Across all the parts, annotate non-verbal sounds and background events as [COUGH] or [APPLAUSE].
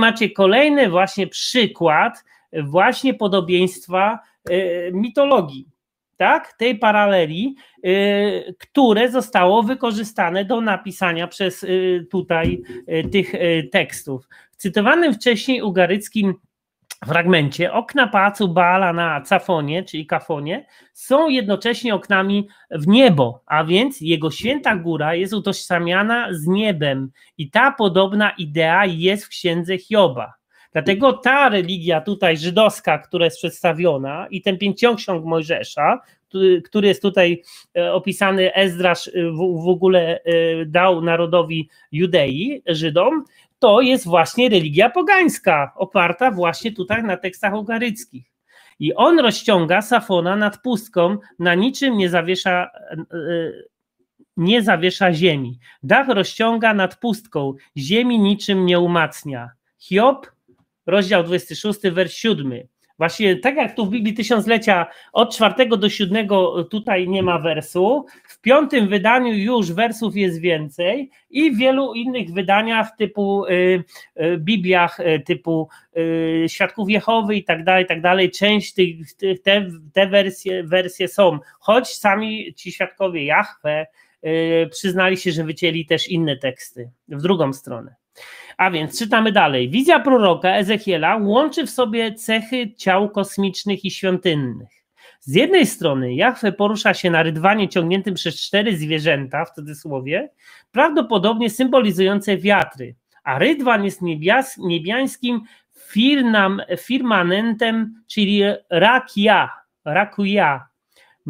macie kolejny właśnie przykład właśnie podobieństwa y, mitologii, tak? Tej paraleli, y, które zostało wykorzystane do napisania przez y, tutaj tych tekstów. W cytowanym wcześniej ugaryckim fragmencie okna pałacu Baala na Cafonie, czyli Kafonie, są jednocześnie oknami w niebo, a więc jego święta góra jest utożsamiana z niebem i ta podobna idea jest w księdze Hioba. Dlatego ta religia tutaj żydowska, która jest przedstawiona i ten pięcioksiąg Mojżesza, który, jest tutaj e, opisany, Ezdrasz e, w ogóle e, dał narodowi Judei, Żydom, to jest właśnie religia pogańska, oparta właśnie tutaj na tekstach ugaryckich. I on rozciąga Safona nad pustką, na niczym nie zawiesza, e, e, nie zawiesza ziemi. Dach rozciąga nad pustką, ziemi niczym nie umacnia. Hiob, rozdział 26, wers 7. Właśnie tak jak tu w Biblii Tysiąclecia od czwartego do siódmego tutaj nie ma wersu, w piątym wydaniu już wersów jest więcej i w wielu innych wydaniach typu y, y, Bibliach y, typu y, Świadków Jehowy i tak dalej, tak dalej, część tych, tych te, te wersje, wersje są, choć sami ci Świadkowie Jahwe y, przyznali się, że wycięli też inne teksty w drugą stronę. A więc czytamy dalej. Wizja proroka Ezechiela łączy w sobie cechy ciał kosmicznych i świątynnych. Z jednej strony Jachwę porusza się na rydwanie ciągniętym przez cztery zwierzęta, w cudzysłowie, prawdopodobnie symbolizujące wiatry, a rydwan jest niebias, niebiańskim firmamentem, firmanentem, czyli rakia, rakuja,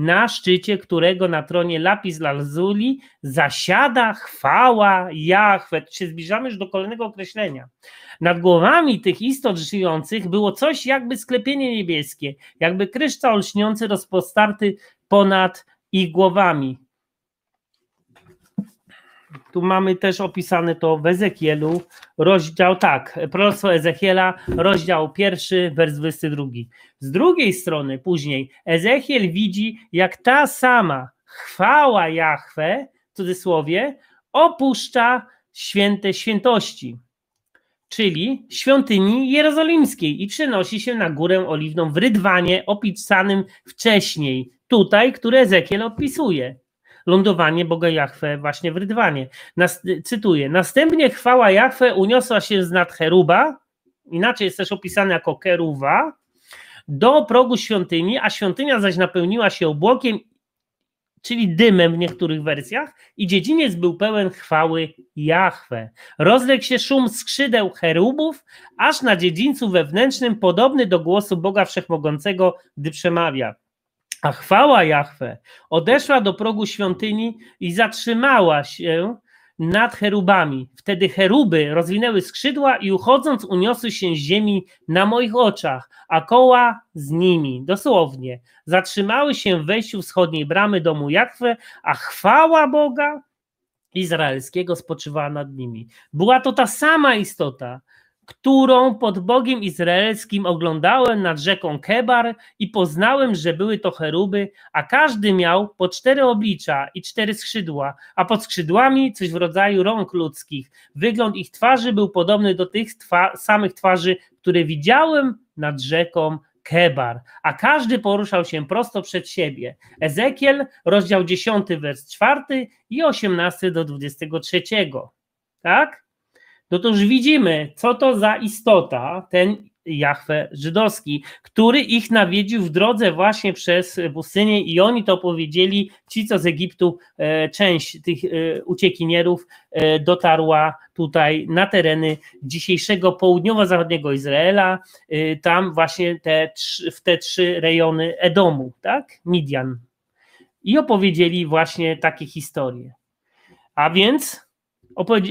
na szczycie którego na tronie lapis lazuli zasiada chwała Jahwe. Czy zbliżamy już do kolejnego określenia. Nad głowami tych istot żyjących było coś jakby sklepienie niebieskie, jakby kryształ lśniący rozpostarty ponad ich głowami. Tu mamy też opisane to w Ezekielu, rozdział, tak, proroctwo Ezekiela, rozdział pierwszy, wers 22. Z drugiej strony później Ezekiel widzi, jak ta sama chwała Jahwe, w cudzysłowie, opuszcza święte świętości, czyli świątyni jerozolimskiej i przenosi się na górę oliwną w Rydwanie opisanym wcześniej, tutaj, które Ezekiel opisuje lądowanie Boga Jachwę właśnie w Rydwanie. Nas, cytuję, następnie chwała Jachwę uniosła się z nad Cheruba, inaczej jest też opisane jako Keruwa, do progu świątyni, a świątynia zaś napełniła się obłokiem, czyli dymem w niektórych wersjach, i dziedziniec był pełen chwały Jachwę. Rozległ się szum skrzydeł cherubów, aż na dziedzińcu wewnętrznym, podobny do głosu Boga Wszechmogącego, gdy przemawia. A chwała Jahwe odeszła do progu świątyni i zatrzymała się nad cherubami. Wtedy cheruby rozwinęły skrzydła i uchodząc uniosły się z ziemi na moich oczach, a koła z nimi, dosłownie. Zatrzymały się w wejściu wschodniej bramy domu Jakwe, a chwała Boga Izraelskiego spoczywała nad nimi. Była to ta sama istota, którą pod Bogiem Izraelskim oglądałem nad rzeką Kebar i poznałem, że były to cheruby, a każdy miał po cztery oblicza i cztery skrzydła, a pod skrzydłami coś w rodzaju rąk ludzkich. Wygląd ich twarzy był podobny do tych twa samych twarzy, które widziałem nad rzeką Kebar, a każdy poruszał się prosto przed siebie. Ezekiel, rozdział 10, wers 4 i 18 do 23. Tak? No toż widzimy, co to za istota, ten Jachwę żydowski, który ich nawiedził w drodze właśnie przez pustynię i oni to powiedzieli, ci co z Egiptu, e, część tych e, uciekinierów e, dotarła tutaj na tereny dzisiejszego południowo-zachodniego Izraela, tam właśnie te, w te trzy rejony Edomu, tak? Midian. I opowiedzieli właśnie takie historie. A więc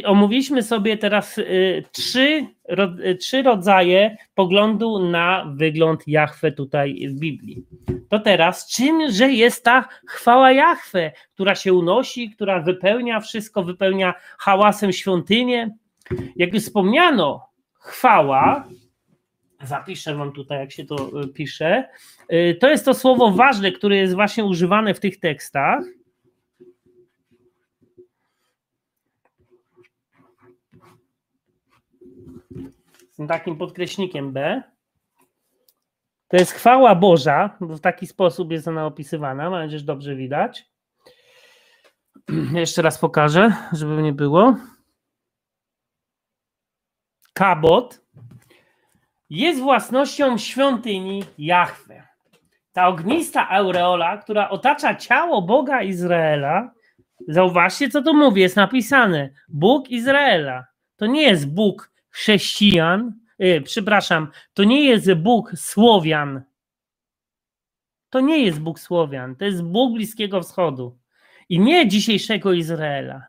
omówiliśmy sobie teraz y, trzy, ro, y, trzy rodzaje poglądu na wygląd jachwę tutaj w Biblii. To teraz czymże jest ta chwała jachwę, która się unosi, która wypełnia wszystko, wypełnia hałasem świątynię? Jak już wspomniano, chwała, zapiszę wam tutaj, jak się to y, pisze, to jest to słowo ważne, które jest właśnie używane w tych tekstach tym takim podkreśnikiem B. To jest chwała Boża, bo w taki sposób jest ona opisywana, mam nadzieję, że dobrze widać. [CLEARS THROAT] Jeszcze raz pokażę, żeby nie było. Kabot jest własnością świątyni Jahwe. Ta ognista aureola, która otacza ciało Boga Izraela, zauważcie, co tu mówię, jest napisane Bóg Izraela. To nie jest Bóg chrześcijan, yy, przepraszam, to nie jest Bóg Słowian. To nie jest Bóg Słowian, to jest Bóg Bliskiego Wschodu i nie dzisiejszego Izraela,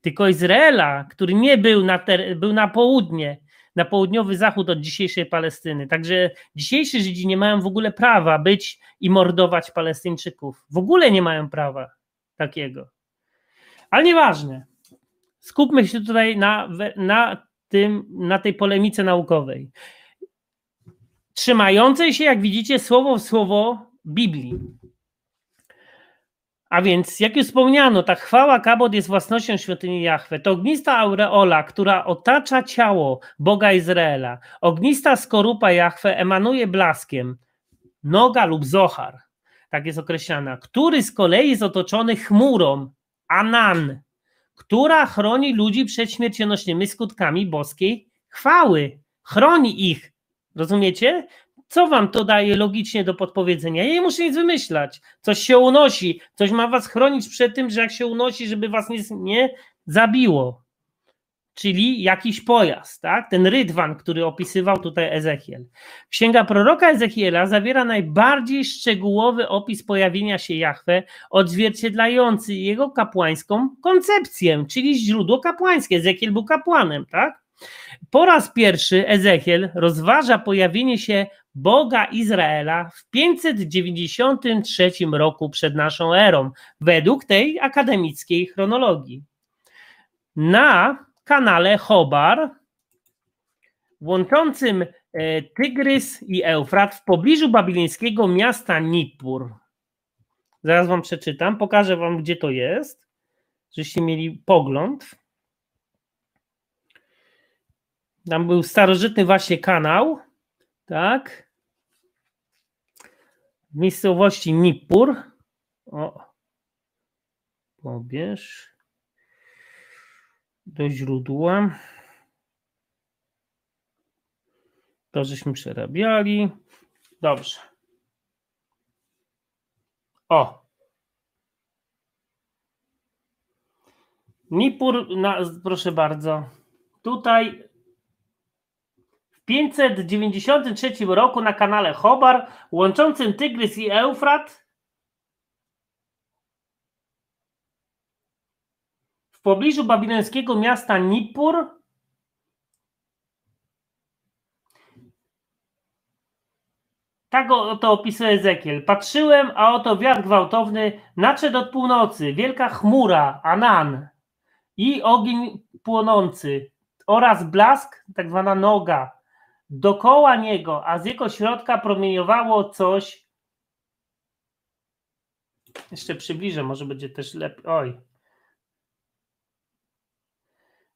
tylko Izraela, który nie był na, ter- był na południe, na południowy zachód od dzisiejszej Palestyny. Także dzisiejsi Żydzi nie mają w ogóle prawa być i mordować Palestyńczyków. W ogóle nie mają prawa takiego. Ale nieważne. Skupmy się tutaj na, na tym, na tej polemice naukowej. Trzymającej się, jak widzicie, słowo w słowo Biblii. A więc, jak już wspomniano, ta chwała Kabod jest własnością świątyni Jahwe. To ognista aureola, która otacza ciało Boga Izraela. Ognista skorupa Jahwe emanuje blaskiem, noga lub zohar, tak jest określana, który z kolei jest otoczony chmurą, anan, która chroni ludzi przed śmiercionośnymi skutkami boskiej chwały. Chroni ich. Rozumiecie? Co wam to daje logicznie do podpowiedzenia? Ja nie muszę nic wymyślać. Coś się unosi, coś ma was chronić przed tym, że jak się unosi, żeby was nie, nie zabiło czyli jakiś pojazd, tak? ten rydwan, który opisywał tutaj Ezechiel. Księga proroka Ezechiela zawiera najbardziej szczegółowy opis pojawienia się Jahwe, odzwierciedlający jego kapłańską koncepcję, czyli źródło kapłańskie. Ezechiel był kapłanem, tak? Po raz pierwszy Ezechiel rozważa pojawienie się Boga Izraela w 593 roku przed naszą erą, według tej akademickiej chronologii. Na kanale Hobar, łączącym e, Tygrys i Eufrat w pobliżu babilońskiego miasta Nippur. Zaraz wam przeczytam, pokażę wam gdzie to jest, żeście mieli pogląd. Tam był starożytny właśnie kanał, tak? W miejscowości Nippur. O, pobierz do źródła. To żeśmy przerabiali. Dobrze. O. Nipur, na, proszę bardzo. Tutaj w 593 roku na kanale Hobar łączącym Tygrys i Eufrat W pobliżu babilońskiego miasta Nippur Tak oto opisuje Ezekiel. Patrzyłem, a oto wiatr gwałtowny nadszedł od północy, wielka chmura, anan i ogień płonący oraz blask, tak zwana noga, dokoła niego, a z jego środka promieniowało coś. Jeszcze przybliżę, może będzie też lepiej. Oj,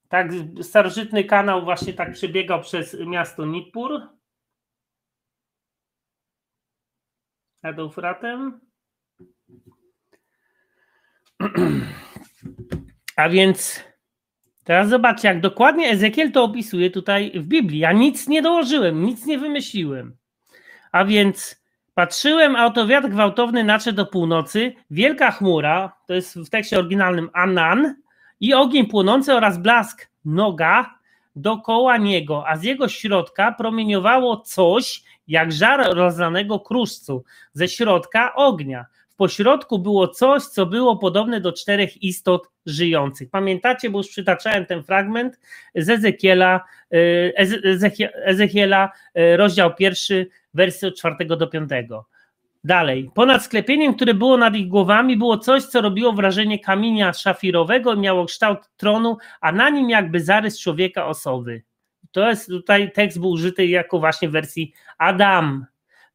tak, starożytny kanał właśnie tak przebiegał przez miasto Nippur nad Eufratem. [CLEARS THROAT] A więc teraz zobaczcie, jak dokładnie Ezekiel to opisuje tutaj w Biblii. Ja nic nie dołożyłem, nic nie wymyśliłem. A więc patrzyłem, a oto wiatr gwałtowny nadszedł do północy, wielka chmura, to jest w tekście oryginalnym Anan, i ogień płonący oraz blask noga dokoła niego, a z jego środka promieniowało coś jak żar rozlanego kruszcu ze środka ognia. W pośrodku było coś, co było podobne do czterech istot żyjących. Pamiętacie, bo już przytaczałem ten fragment z Ezekiela, Ezechiela, y, y, rozdział pierwszy, wersy od czwartego do piątego. Dalej. Ponad sklepieniem, które było nad ich głowami, było coś, co robiło wrażenie kamienia szafirowego i miało kształt tronu, a na nim jakby zarys człowieka osoby. To jest tutaj tekst był użyty jako właśnie wersji Adam,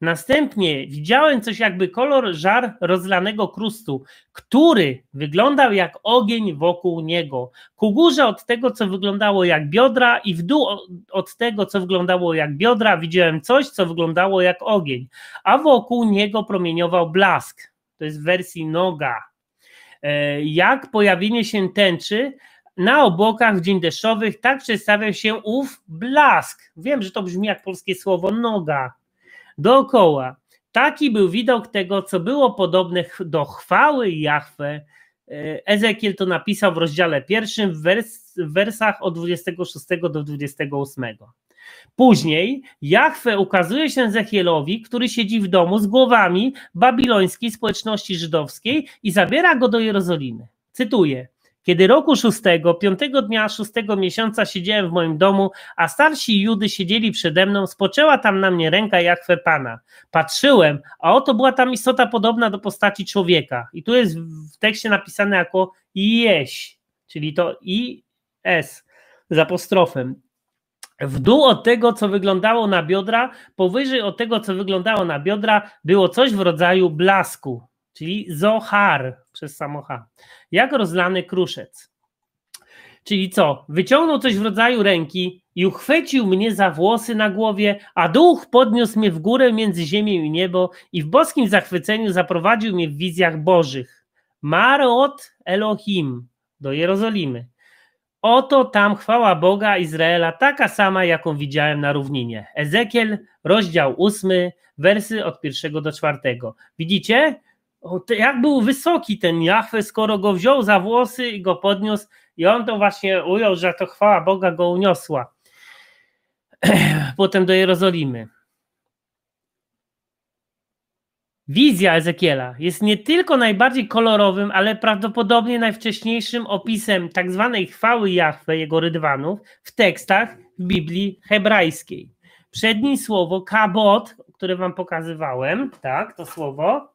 Następnie widziałem coś jakby kolor żar rozlanego krustu, który wyglądał jak ogień wokół niego. Ku górze od tego, co wyglądało jak biodra, i w dół od tego, co wyglądało jak biodra, widziałem coś, co wyglądało jak ogień, a wokół niego promieniował blask. To jest w wersji noga. E, jak pojawienie się tęczy, na obłokach w dzień deszczowych tak przedstawia się ów blask. Wiem, że to brzmi jak polskie słowo noga, dookoła. Taki był widok tego, co było podobne do chwały Jahwe. E, Ezekiel to napisał w rozdziale pierwszym, w, wers w wersach od 26 do 28. Później Jahwe ukazuje się Ezekielowi, który siedzi w domu z głowami babilońskiej społeczności żydowskiej i zabiera go do Jerozolimy. Cytuję: kiedy roku szóstego, piątego dnia szóstego miesiąca siedziałem w moim domu, a starsi Judy siedzieli przede mną, spoczęła tam na mnie ręka Jachwę Pana. Patrzyłem, a oto była tam istota podobna do postaci człowieka. I tu jest w tekście napisane jako jeś, czyli to i s z apostrofem. W dół od tego, co wyglądało na biodra, powyżej od tego, co wyglądało na biodra, było coś w rodzaju blasku, czyli zohar, przez samocha. Jak rozlany kruszec. Czyli co? Wyciągnął coś w rodzaju ręki i uchwycił mnie za włosy na głowie, a duch podniósł mnie w górę między ziemią i niebo i w boskim zachwyceniu zaprowadził mnie w wizjach bożych. Marot Elohim do Jerozolimy. Oto tam chwała Boga Izraela taka sama, jaką widziałem na równinie. Ezekiel, rozdział 8, wersy od pierwszego do czwartego. Widzicie? jak był wysoki ten Jachwę, skoro go wziął za włosy i go podniósł i on to właśnie ujął, że to chwała Boga go uniosła. [CLEARS THROAT] Potem do Jerozolimy. Wizja Ezekiela jest nie tylko najbardziej kolorowym, ale prawdopodobnie najwcześniejszym opisem tzw. Tak chwały Jahwe, jego rydwanów, w tekstach w Biblii hebrajskiej. Przedni słowo kabot, które wam pokazywałem, tak, to słowo,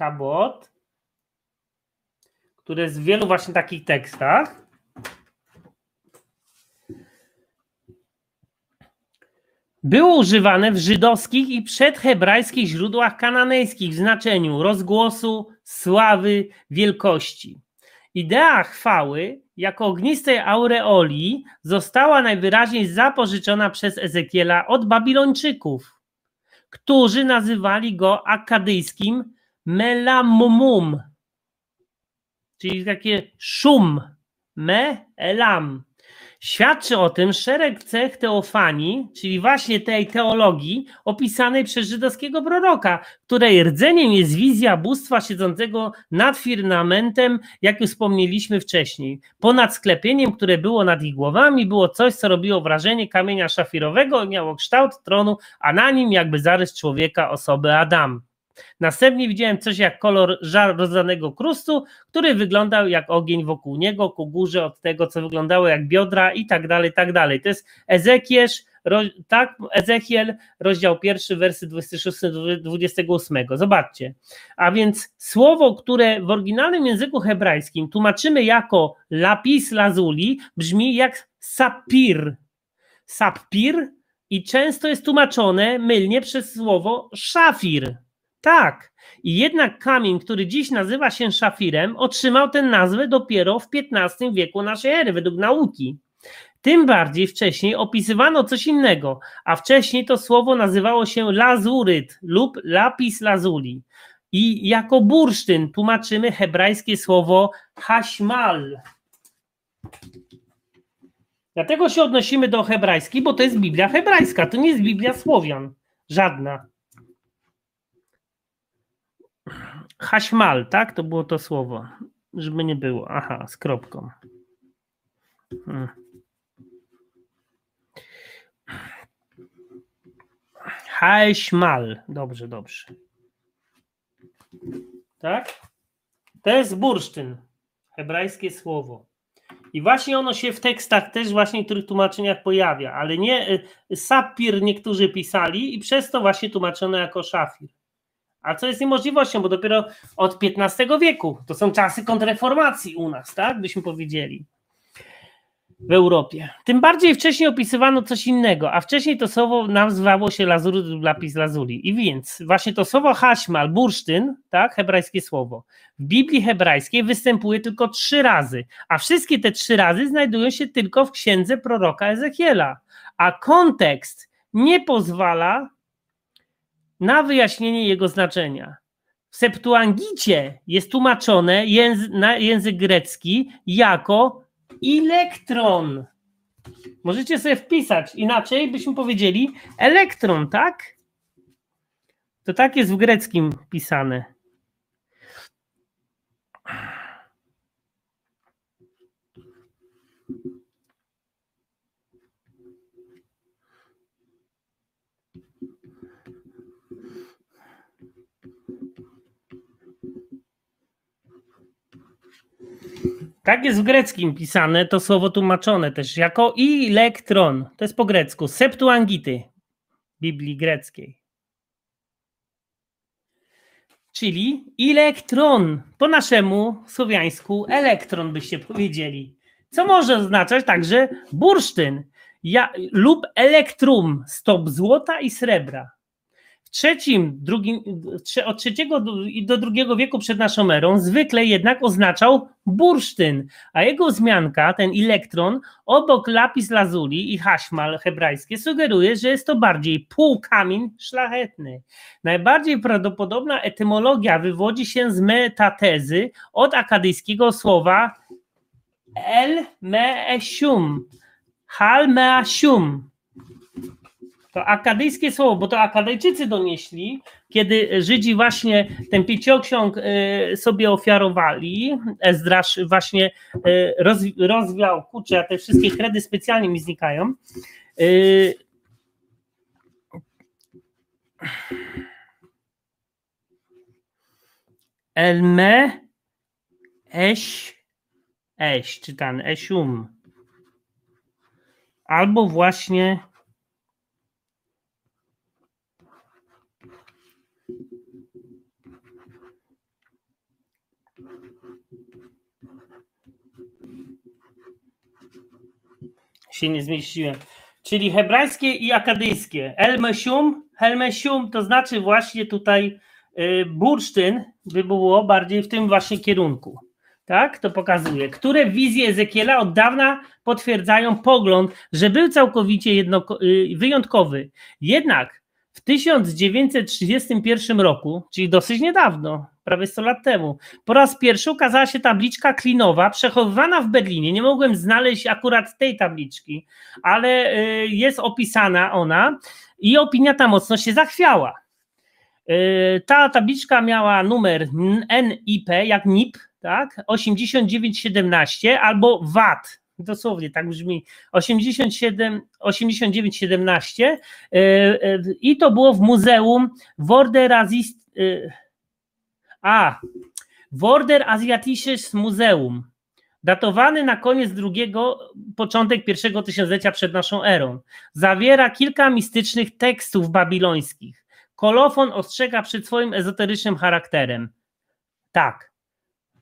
Kabot, który jest w wielu właśnie takich tekstach. Było używane w żydowskich i przedhebrajskich źródłach kananejskich w znaczeniu rozgłosu, sławy, wielkości. Idea chwały jako ognistej aureoli została najwyraźniej zapożyczona przez Ezekiela od Babilończyków, którzy nazywali go akadyjskim melamum, czyli takie szum, me, elam. Świadczy o tym szereg cech teofanii, czyli właśnie tej teologii opisanej przez żydowskiego proroka, której rdzeniem jest wizja bóstwa siedzącego nad firmamentem, jak już wspomnieliśmy wcześniej. Ponad sklepieniem, które było nad ich głowami, było coś, co robiło wrażenie kamienia szafirowego i miało kształt tronu, a na nim jakby zarys człowieka, osoby Adam. Następnie widziałem coś jak kolor żar rozdanego krustu, który wyglądał jak ogień wokół niego, ku górze od tego, co wyglądało jak biodra i tak dalej, tak dalej. To jest Ezekiel, tak, Ezechiel, rozdział pierwszy, wersy 26-28. Zobaczcie. A więc słowo, które w oryginalnym języku hebrajskim tłumaczymy jako lapis lazuli, brzmi jak sapir. Sapir i często jest tłumaczone mylnie przez słowo szafir. Tak. I jednak kamień, który dziś nazywa się szafirem, otrzymał tę nazwę dopiero w XV wieku naszej ery, według nauki. Tym bardziej wcześniej opisywano coś innego, a wcześniej to słowo nazywało się lazuryt lub lapis lazuli. I jako bursztyn tłumaczymy hebrajskie słowo haśmal. Dlatego się odnosimy do hebrajskiej, bo to jest Biblia hebrajska, to nie jest Biblia Słowian. Żadna. Haśmal, tak? To było to słowo. Żeby nie było. Aha, z kropką. Hmm. Haśmal. Dobrze, dobrze. Tak? To jest bursztyn. Hebrajskie słowo. I właśnie ono się w tekstach też właśnie w których tłumaczeniach pojawia, ale nie y, sapir niektórzy pisali i przez to właśnie tłumaczone jako szafir. A co jest niemożliwością, bo dopiero od XV wieku to są czasy kontreformacji u nas, tak? Byśmy powiedzieli w Europie. Tym bardziej wcześniej opisywano coś innego, a wcześniej to słowo nazywało się lazur lapis lazuli. I więc właśnie to słowo haśmal, bursztyn, tak, hebrajskie słowo, w Biblii hebrajskiej występuje tylko trzy razy, a wszystkie te trzy razy znajdują się tylko w księdze proroka Ezechiela. A kontekst nie pozwala na wyjaśnienie jego znaczenia. W Septuagicie jest tłumaczone języ, na język grecki jako elektron. Możecie sobie wpisać, inaczej byśmy powiedzieli elektron, tak? To tak jest w greckim pisane. Tak jest w greckim pisane, to słowo tłumaczone też jako elektron. To jest po grecku. Septuangity Biblii greckiej. Czyli elektron. Po naszemu słowiańsku elektron byście powiedzieli. Co może oznaczać także bursztyn ja, lub elektrum, stop złota i srebra trzecim, drugim, od trzeciego do drugiego wieku przed naszą erą zwykle jednak oznaczał bursztyn, a jego zmianka, ten elektron, obok lapis lazuli i haśmal hebrajskie sugeruje, że jest to bardziej półkamień szlachetny. Najbardziej prawdopodobna etymologia wywodzi się z metatezy od akadyjskiego słowa el me hal measium, to akadyjskie słowo, bo to Akadejczycy donieśli, kiedy Żydzi właśnie ten pięcioksiąg y, sobie ofiarowali, Ezdrasz właśnie y, rozwiał, kurczę, a te wszystkie kredy specjalnie mi znikają. Y, Elme eś eś, czytany, esium. Albo właśnie się nie zmieściłem. Czyli hebrajskie i akadyjskie. Elmesium, helmesium to znaczy właśnie tutaj y, bursztyn by było bardziej w tym właśnie kierunku. Tak, to pokazuje. Które wizje Ezekiela od dawna potwierdzają pogląd, że był całkowicie jedno, y, wyjątkowy. Jednak w 1931 roku, czyli dosyć niedawno, prawie 100 lat temu. Po raz pierwszy ukazała się tabliczka klinowa przechowywana w Berlinie. Nie mogłem znaleźć akurat tej tabliczki, ale y, jest opisana ona i opinia ta mocno się zachwiała. Y, ta tabliczka miała numer NIP, jak NIP, tak? 8917 albo VAT, dosłownie tak brzmi 8917 y, i to było w muzeum Worderazist a. Worder Asiatisches Muzeum, datowany na koniec drugiego, początek pierwszego tysiąclecia przed naszą erą. Zawiera kilka mistycznych tekstów babilońskich. Kolofon ostrzega przed swoim ezoterycznym charakterem. Tak.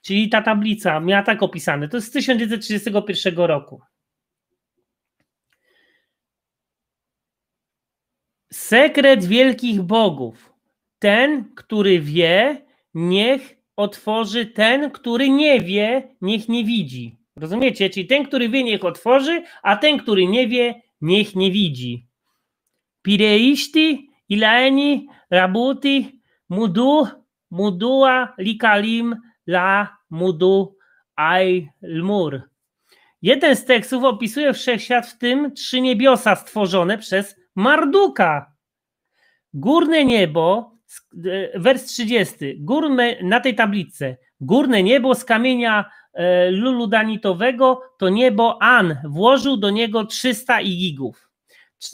Czyli ta tablica miała tak opisane. To jest z 1931 roku. Sekret wielkich bogów. Ten, który wie, niech otworzy ten, który nie wie, niech nie widzi. Rozumiecie? Czyli ten, który wie, niech otworzy, a ten, który nie wie, niech nie widzi. Pireisti, Ileni, Rabuti, Mudu, Mudua, Likalim, La, Mudu, Ai, Lmur. Jeden z tekstów opisuje wszechświat, w tym trzy niebiosa stworzone przez Marduka. Górne niebo E, wers 30. Górne, na tej tablicy. Górne niebo z kamienia e, luludanitowego to niebo An. Włożył do niego 300 igigów.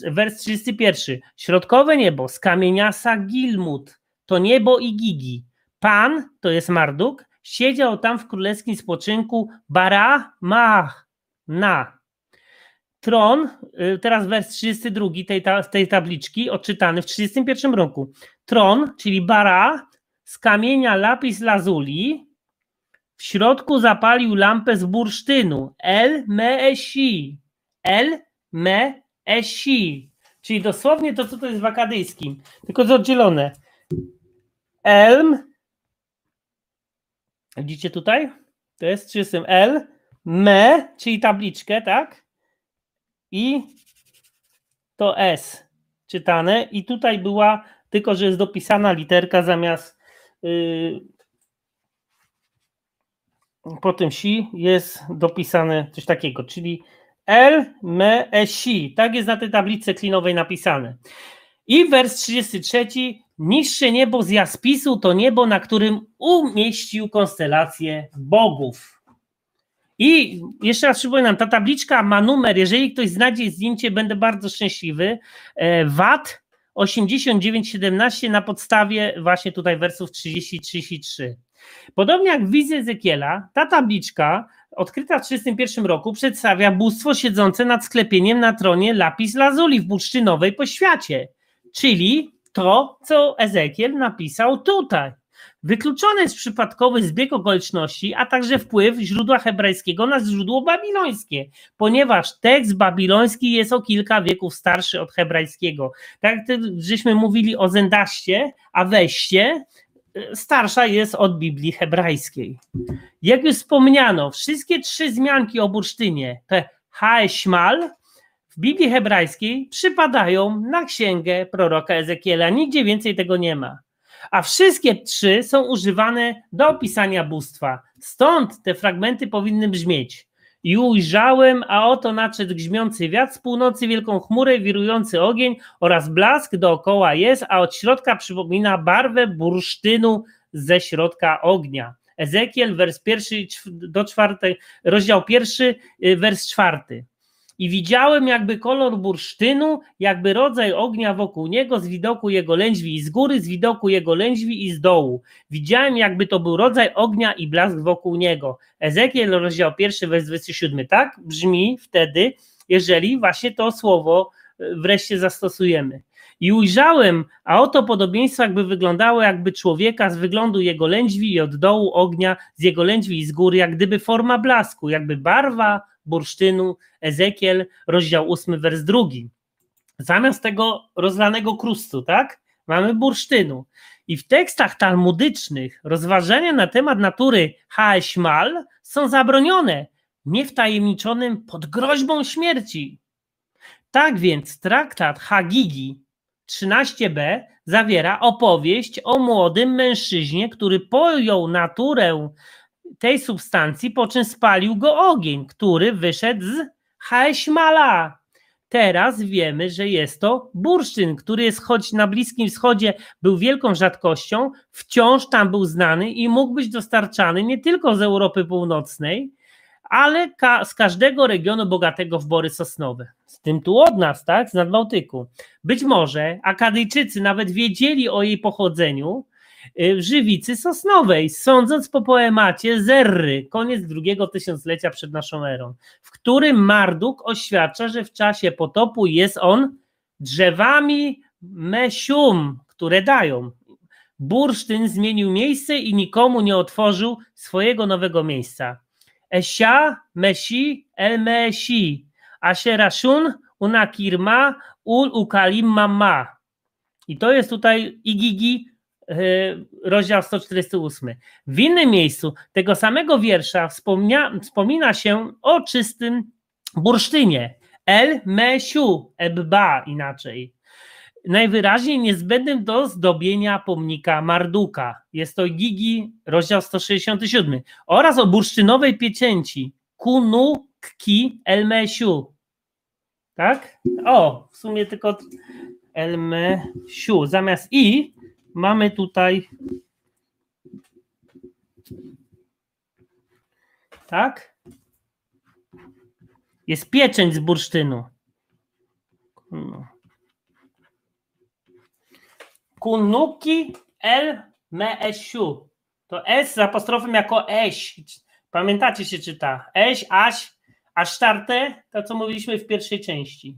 Wers 31. Środkowe niebo z kamienia Sagilmut to niebo igigi. Pan, to jest Marduk, siedział tam w królewskim spoczynku Bara Mach na Tron, y, teraz wers 32 tej, ta, tej tabliczki, odczytany w 31 roku. Tron, czyli bara, z kamienia lapis lazuli, w środku zapalił lampę z bursztynu. El esi. El esi. Czyli dosłownie to, co to jest w akadyjskim, tylko z oddzielone. Elm. Widzicie tutaj? To jest czysym. El. Me, czyli tabliczkę, tak? i to S czytane i tutaj była tylko, że jest dopisana literka zamiast yy, po tym si jest dopisane coś takiego, czyli L, me, e, si. Tak jest na tej tablicy klinowej napisane. I wers 33. Niższe niebo z jaspisu to niebo, na którym umieścił konstelację bogów. I jeszcze raz przypominam, ta tabliczka ma numer. Jeżeli ktoś znajdzie zdjęcie, będę bardzo szczęśliwy. E, VAT 8917 na podstawie właśnie tutaj wersów 30-33. Podobnie jak w Ezekiela, ta tabliczka odkryta w 1931 roku przedstawia bóstwo siedzące nad sklepieniem na tronie lapis lazuli w bursztynowej poświacie, czyli to, co Ezekiel napisał tutaj. Wykluczony jest przypadkowy zbieg okoliczności, a także wpływ źródła hebrajskiego na źródło babilońskie, ponieważ tekst babiloński jest o kilka wieków starszy od hebrajskiego. Tak jak żeśmy mówili o Zendaście, a weście, e, starsza jest od Biblii hebrajskiej. Jak już wspomniano, wszystkie trzy zmianki o bursztynie, te haeshmal w Biblii hebrajskiej przypadają na księgę proroka Ezekiela. Nigdzie więcej tego nie ma a wszystkie trzy są używane do opisania bóstwa. Stąd te fragmenty powinny brzmieć. I ujrzałem, a oto nadszedł grzmiący wiatr z północy, wielką chmurę, wirujący ogień oraz blask dookoła jest, a od środka przypomina barwę bursztynu ze środka ognia. Ezekiel, wers pierwszy do czwartej, rozdział pierwszy, y, wers czwarty i widziałem jakby kolor bursztynu, jakby rodzaj ognia wokół niego z widoku jego lędźwi i z góry, z widoku jego lędźwi i z dołu. Widziałem jakby to był rodzaj ognia i blask wokół niego. Ezekiel rozdział pierwszy, wers 27. Tak brzmi wtedy, jeżeli właśnie to słowo e, wreszcie zastosujemy. I ujrzałem, a oto podobieństwo jakby wyglądało jakby człowieka z wyglądu jego lędźwi i od dołu ognia, z jego lędźwi i z góry, jak gdyby forma blasku, jakby barwa bursztynu, Ezekiel, rozdział 8, wers 2. Zamiast tego rozlanego krustu, tak? Mamy bursztynu. I w tekstach talmudycznych rozważania na temat natury Haeśmal są zabronione, niewtajemniczonym pod groźbą śmierci. Tak więc traktat Hagigi 13b zawiera opowieść o młodym mężczyźnie, który pojął naturę tej substancji, po czym spalił go ogień, który wyszedł z Haeśmala. Teraz wiemy, że jest to bursztyn, który jest choć na Bliskim Wschodzie był wielką rzadkością, wciąż tam był znany i mógł być dostarczany nie tylko z Europy Północnej, ale ka z każdego regionu bogatego w bory sosnowe. Z tym tu od nas, tak? Z Nadbałtyku. Być może Akadyjczycy nawet wiedzieli o jej pochodzeniu, Y, żywicy sosnowej, sądząc po poemacie Zerry, koniec drugiego tysiąclecia przed naszą erą, w którym Marduk oświadcza, że w czasie potopu jest on drzewami mesium, które dają. Bursztyn zmienił miejsce i nikomu nie otworzył swojego nowego miejsca. Esia, Mesi, El Mesi, Asherashun, Unakirma, Ul Ukalim Mama. I to jest tutaj Igigi Y, rozdział 148. W innym miejscu tego samego wiersza wspomnia, wspomina się o czystym bursztynie. El mesiu ebba inaczej. Najwyraźniej niezbędnym do zdobienia pomnika Marduka. Jest to Gigi, rozdział 167. Oraz o bursztynowej pieczęci Kunu Kki El mesiu. Tak? O, w sumie tylko El mesiu. Zamiast i mamy tutaj tak? Jest pieczęć z bursztynu. Kunuki el meesiu. To S z apostrofem jako eś. Pamiętacie się czyta? Eś, aś, asztarte, to co mówiliśmy w pierwszej części.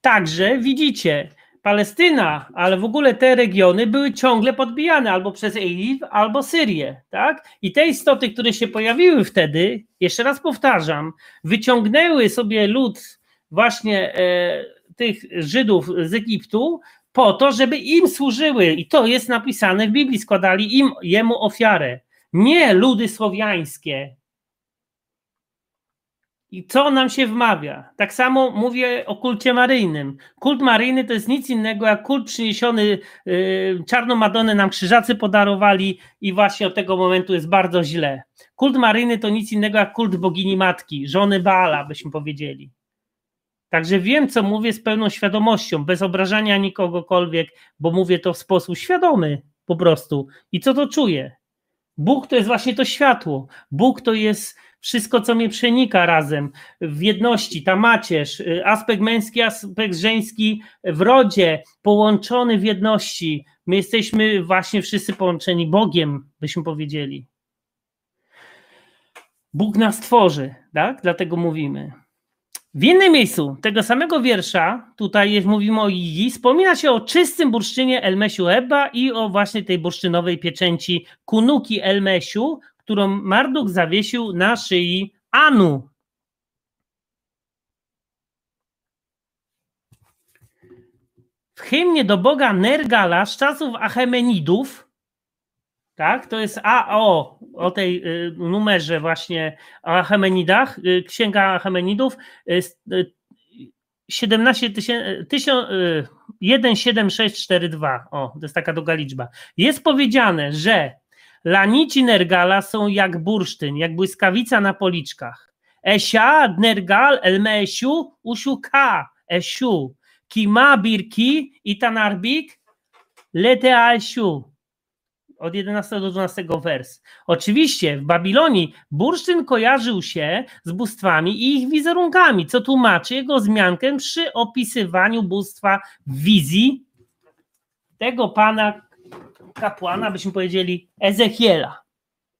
Także widzicie, Palestyna, ale w ogóle te regiony były ciągle podbijane albo przez Egipt, albo Syrię, tak? I te istoty, które się pojawiły wtedy, jeszcze raz powtarzam, wyciągnęły sobie lud właśnie e, tych Żydów z Egiptu po to, żeby im służyły i to jest napisane w Biblii, składali im jemu ofiarę. Nie ludy słowiańskie, i co nam się wmawia? Tak samo mówię o kulcie maryjnym. Kult maryjny to jest nic innego jak kult przyniesiony, yy, czarną Madonę nam krzyżacy podarowali i właśnie od tego momentu jest bardzo źle. Kult maryjny to nic innego jak kult bogini matki, żony Baala byśmy powiedzieli. Także wiem, co mówię z pełną świadomością, bez obrażania nikogokolwiek, bo mówię to w sposób świadomy po prostu. I co to czuję? Bóg to jest właśnie to światło. Bóg to jest wszystko, co mnie przenika razem w jedności, ta macierz, y, aspekt męski, aspekt żeński w rodzie, połączony w jedności. My jesteśmy właśnie wszyscy połączeni Bogiem, byśmy powiedzieli. Bóg nas tworzy, tak? Dlatego mówimy. W innym miejscu tego samego wiersza, tutaj jest, mówimy o Igi, wspomina się o czystym burszczynie Elmesiu Eba i o właśnie tej bursztynowej pieczęci Kunuki Elmesiu, którą Marduk zawiesił na szyi Anu. W hymnie do boga Nergala z czasów Achemenidów, tak, to jest AO, o tej y, numerze właśnie o Achemenidach, y, księga Achemenidów, y, y 17 17642, y, o, to jest taka długa liczba, jest powiedziane, że Lanici Nergala są jak bursztyn, jak błyskawica na policzkach. Esia, Nergal, Elmesiu, Uszuka, Esiu. Kima, Birki, Itanarbik, Letealsiu. Od 11 do 12 wers. Oczywiście w Babilonii bursztyn kojarzył się z bóstwami i ich wizerunkami, co tłumaczy jego zmiankę przy opisywaniu bóstwa w wizji tego pana, kapłana, byśmy powiedzieli Ezechiela,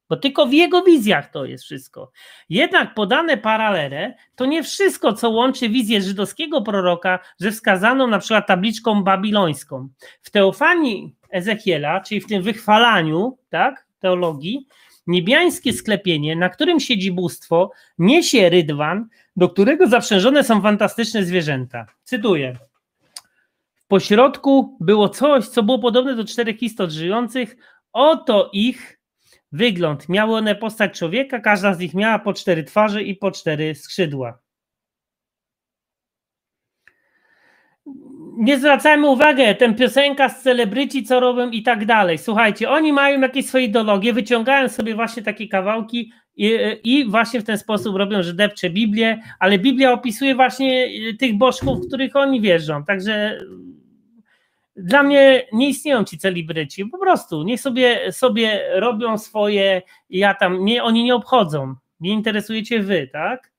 bo tylko w jego wizjach to jest wszystko. Jednak podane paralele to nie wszystko, co łączy wizję żydowskiego proroka ze wskazaną na przykład tabliczką babilońską. W teofanii Ezechiela, czyli w tym wychwalaniu tak, teologii, niebiańskie sklepienie, na którym siedzi bóstwo, niesie rydwan, do którego zaprzężone są fantastyczne zwierzęta. Cytuję. Po pośrodku było coś, co było podobne do czterech istot żyjących. Oto ich wygląd. Miały one postać człowieka, każda z nich miała po cztery twarze i po cztery skrzydła. nie zwracajmy uwagi, ten piosenka z celebryci, co robią i tak dalej. Słuchajcie, oni mają jakieś swoje ideologie, wyciągają sobie właśnie takie kawałki i, I, właśnie w ten sposób robią, że depcze Biblię, ale Biblia opisuje właśnie y, tych bożków, w których oni wierzą. Także y, dla mnie nie istnieją ci celibryci. Po prostu niech sobie, sobie robią swoje, ja tam, nie, oni nie obchodzą. Nie interesujecie wy, tak?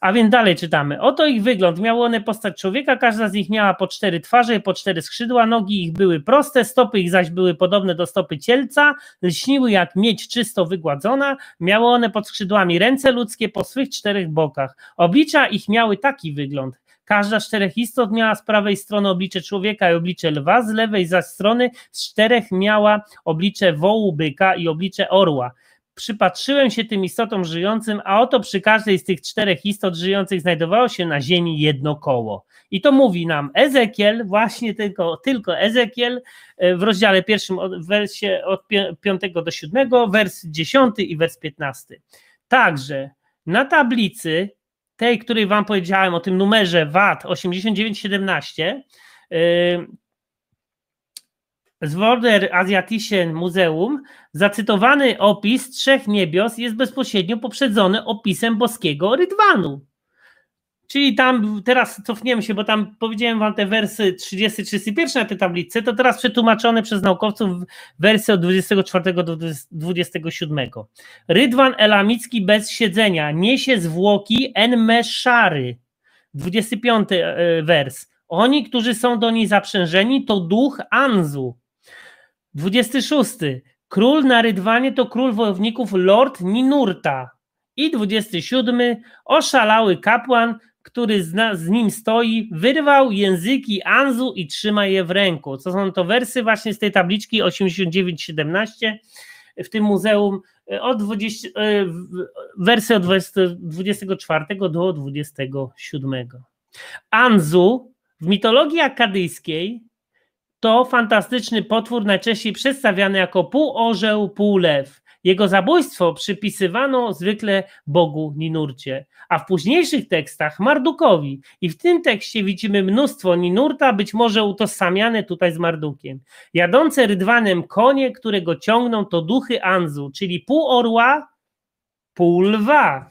A więc dalej czytamy. Oto ich wygląd. Miały one postać człowieka, każda z nich miała po cztery twarze, po cztery skrzydła, nogi ich były proste, stopy ich zaś były podobne do stopy cielca, lśniły jak miedź czysto wygładzona, miały one pod skrzydłami ręce ludzkie po swych czterech bokach. Oblicza ich miały taki wygląd. Każda z czterech istot miała z prawej strony oblicze człowieka i oblicze lwa, z lewej zaś strony z czterech miała oblicze wołu byka i oblicze orła. Przypatrzyłem się tym istotom żyjącym, a oto przy każdej z tych czterech istot żyjących znajdowało się na ziemi jedno koło. I to mówi nam Ezekiel, właśnie tylko, tylko Ezekiel e, w rozdziale pierwszym od, wersie od 5 do 7, wers 10 i wers 15. Także na tablicy tej, której wam powiedziałem o tym numerze VAT 8917, yy, z Worder Asiatischen Museum zacytowany opis trzech niebios jest bezpośrednio poprzedzony opisem boskiego Rydwanu. Czyli tam, teraz cofniemy się, bo tam powiedziałem wam te wersy 30-31 na tej tablicy, to teraz przetłumaczone przez naukowców wersy od 24 do 27. Rydwan elamicki bez siedzenia niesie zwłoki Enmeszary. 25 e, wers. Oni, którzy są do niej zaprzężeni, to duch Anzu. 26. Król na Rydwanie to król wojowników Lord Ninurta. I 27. Oszalały kapłan, który z, nim stoi, wyrwał języki Anzu i trzyma je w ręku. Co są to wersy właśnie z tej tabliczki 89-17 w tym muzeum e, od 20, e, wersy od 24 do 27. Anzu w mitologii akadyjskiej to fantastyczny potwór najczęściej przedstawiany jako półorzeł, półlew. Jego zabójstwo przypisywano zwykle Bogu Ninurcie, a w późniejszych tekstach Mardukowi. I w tym tekście widzimy mnóstwo Ninurta, być może utożsamiane tutaj z Mardukiem. Jadące rydwanem konie, które go ciągną, to duchy Anzu, czyli pół orła, pół lwa.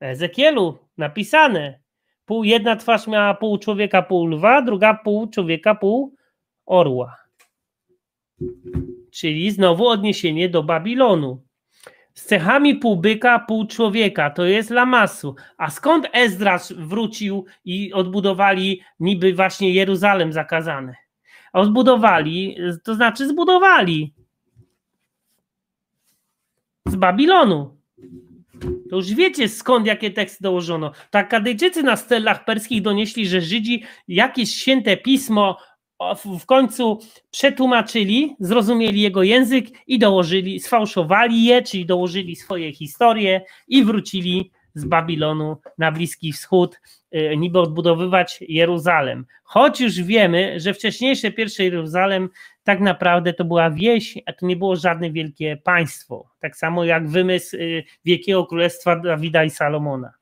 Ezekielu napisane. Pół, jedna twarz miała pół człowieka, pół lwa, druga pół człowieka, pół orła. Czyli znowu odniesienie do Babilonu. Z cechami pół byka, pół człowieka, to jest Lamasu. A skąd Ezdras wrócił i odbudowali niby właśnie Jeruzalem zakazane? A odbudowali, to znaczy zbudowali. Z Babilonu. To już wiecie skąd jakie teksty dołożono. Tak Kadyjczycy na stelach perskich donieśli, że Żydzi jakieś święte pismo w końcu przetłumaczyli, zrozumieli jego język i dołożyli, sfałszowali je, czyli dołożyli swoje historie i wrócili z Babilonu na Bliski Wschód, y, niby odbudowywać Jeruzalem. Choć już wiemy, że wcześniejsze pierwsze Jeruzalem tak naprawdę to była wieś, a to nie było żadne wielkie państwo. Tak samo jak wymysł y, Wielkiego Królestwa Dawida i Salomona.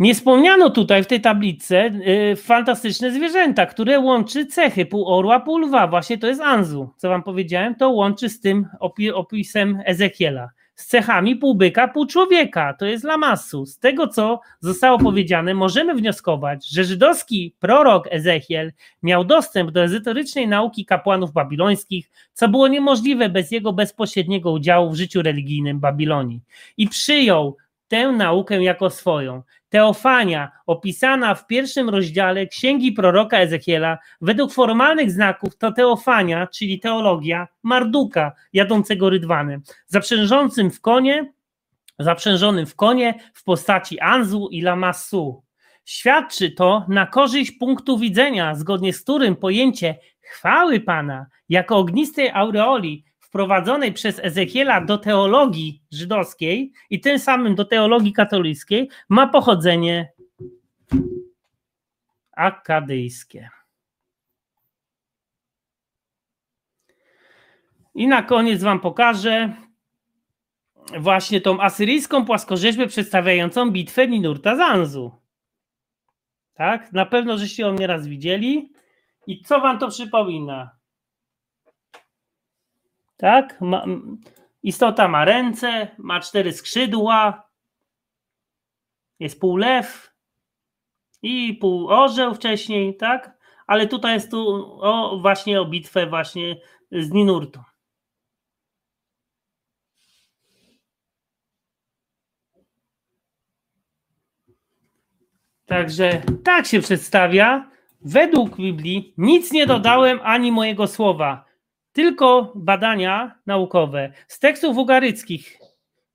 Nie wspomniano tutaj w tej tablicy yy, fantastyczne zwierzęta, które łączy cechy pół orła, pół lwa. Właśnie to jest Anzu, co wam powiedziałem, to łączy z tym opi opisem Ezekiela. Z cechami pół byka, pół człowieka. To jest Lamassu. Z tego, co zostało powiedziane, możemy wnioskować, że żydowski prorok Ezekiel miał dostęp do ezytorycznej nauki kapłanów babilońskich, co było niemożliwe bez jego bezpośredniego udziału w życiu religijnym Babilonii. I przyjął tę naukę jako swoją. Teofania, opisana w pierwszym rozdziale Księgi proroka Ezechiela, według formalnych znaków to teofania, czyli teologia Marduka, jadącego rydwanem, zaprzężonym w konie, zaprzężonym w konie w postaci Anzu i Lamassu. Świadczy to na korzyść punktu widzenia, zgodnie z którym pojęcie chwały Pana jako ognistej aureoli wprowadzonej przez Ezechiela do teologii żydowskiej i tym samym do teologii katolickiej ma pochodzenie akadyjskie. I na koniec Wam pokażę właśnie tą asyryjską płaskorzeźbę przedstawiającą bitwę Ninurta Zanzu. Tak? Na pewno żeście ją nieraz widzieli. I co Wam to przypomina? Tak? Ma, istota ma ręce, ma cztery skrzydła, jest pół lew i pół orzeł wcześniej, tak? Ale tutaj jest tu o, właśnie o bitwę właśnie z Ninurtą. Także tak się przedstawia. Według Biblii nic nie dodałem ani mojego słowa tylko badania naukowe z tekstów ugaryckich,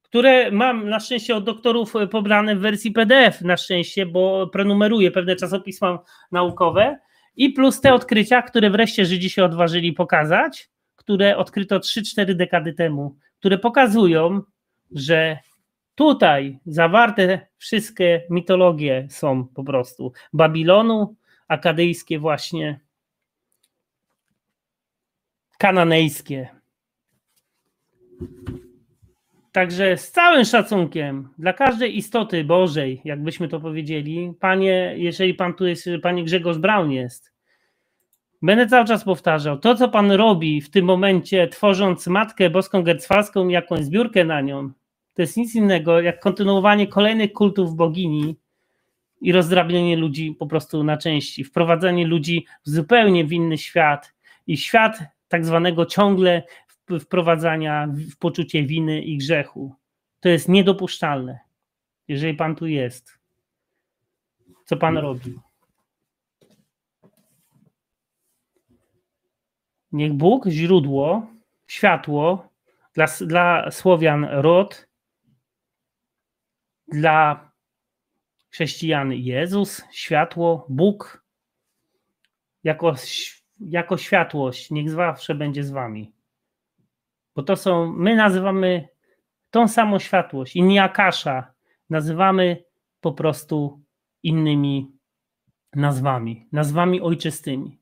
które mam na szczęście od doktorów pobrane w wersji PDF, na szczęście, bo prenumeruję pewne czasopisma naukowe i plus te odkrycia, które wreszcie Żydzi się odważyli pokazać, które odkryto 3-4 dekady temu, które pokazują, że tutaj zawarte wszystkie mitologie są po prostu Babilonu, akadyjskie właśnie, kananejskie. Także z całym szacunkiem dla każdej istoty Bożej, jakbyśmy to powiedzieli, panie, jeżeli pan tu jest, panie Grzegorz Braun jest, będę cały czas powtarzał, to co pan robi w tym momencie, tworząc Matkę Boską Gercwalską i jakąś zbiórkę na nią, to jest nic innego jak kontynuowanie kolejnych kultów bogini i rozdrabnienie ludzi po prostu na części, wprowadzanie ludzi w zupełnie w inny świat i świat tak zwanego ciągle wprowadzania w poczucie winy i grzechu. To jest niedopuszczalne, jeżeli Pan tu jest. Co Pan robi? Niech Bóg, źródło, światło, dla, dla Słowian rod, dla chrześcijan Jezus, światło, Bóg, jako jako światłość, niech zawsze będzie z wami. Bo to są, my nazywamy tą samą światłość, i akasza, nazywamy po prostu innymi nazwami, nazwami ojczystymi.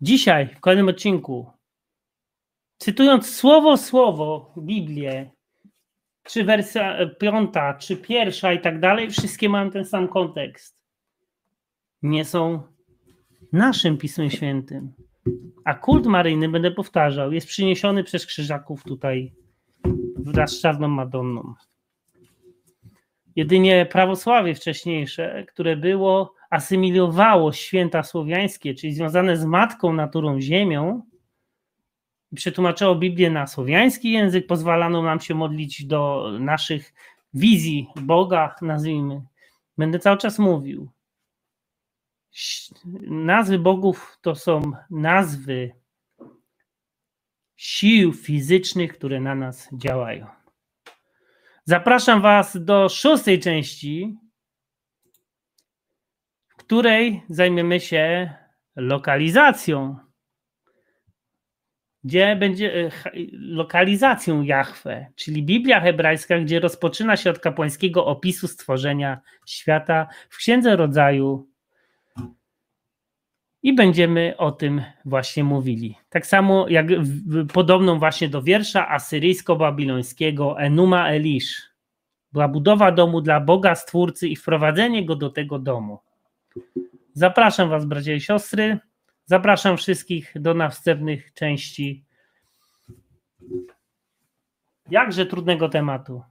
Dzisiaj, w kolejnym odcinku, cytując słowo słowo Biblię, czy wersja e, piąta, czy pierwsza i tak dalej, wszystkie mają ten sam kontekst. Nie są naszym Pismem Świętym. A kult maryjny, będę powtarzał, jest przyniesiony przez krzyżaków tutaj wraz z czarną Madonną. Jedynie prawosławie wcześniejsze, które było, asymilowało święta słowiańskie, czyli związane z matką naturą ziemią, przetłumaczało Biblię na słowiański język, pozwalano nam się modlić do naszych wizji Boga, nazwijmy. Będę cały czas mówił nazwy bogów to są nazwy sił fizycznych, które na nas działają. Zapraszam Was do szóstej części, w której zajmiemy się lokalizacją. Gdzie będzie e, lokalizacją Jahwe, czyli Biblia hebrajska, gdzie rozpoczyna się od kapłańskiego opisu stworzenia świata w Księdze Rodzaju i będziemy o tym właśnie mówili. Tak samo jak podobną właśnie do wiersza asyryjsko-babilońskiego Enuma Elish. Była budowa domu dla Boga Stwórcy i wprowadzenie go do tego domu. Zapraszam Was, bracia i siostry. Zapraszam wszystkich do następnych części jakże trudnego tematu.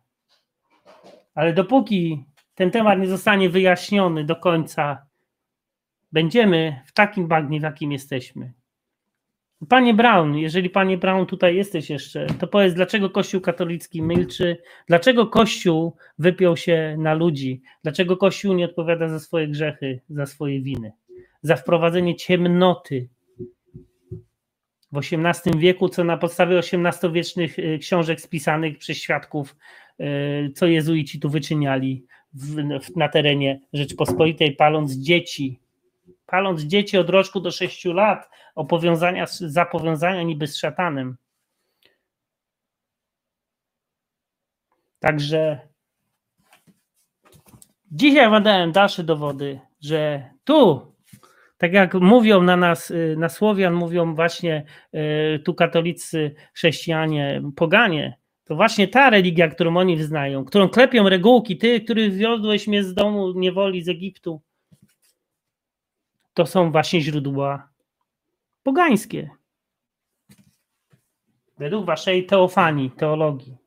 Ale dopóki ten temat nie zostanie wyjaśniony do końca, będziemy w takim bagnie, w jakim jesteśmy. Panie Brown, jeżeli panie Brown tutaj jesteś jeszcze, to powiedz, dlaczego Kościół katolicki milczy? Dlaczego Kościół wypiął się na ludzi? Dlaczego Kościół nie odpowiada za swoje grzechy, za swoje winy? Za wprowadzenie ciemnoty. W XVIII wieku, co na podstawie XVIII-wiecznych y, książek spisanych przez świadków, y, co jezuici tu wyczyniali w, na terenie Rzeczpospolitej, paląc dzieci paląc dzieci od roczku do sześciu lat o powiązania, za powiązania niby z szatanem. Także dzisiaj wam dalsze dowody, że tu, tak jak mówią na nas, y, na Słowian, mówią właśnie y, tu katolicy, chrześcijanie, poganie, to właśnie ta religia, którą oni wyznają, którą klepią regułki, ty, który wiodłeś mnie z domu niewoli z Egiptu, to są właśnie źródła pogańskie. Według waszej teofanii, teologii.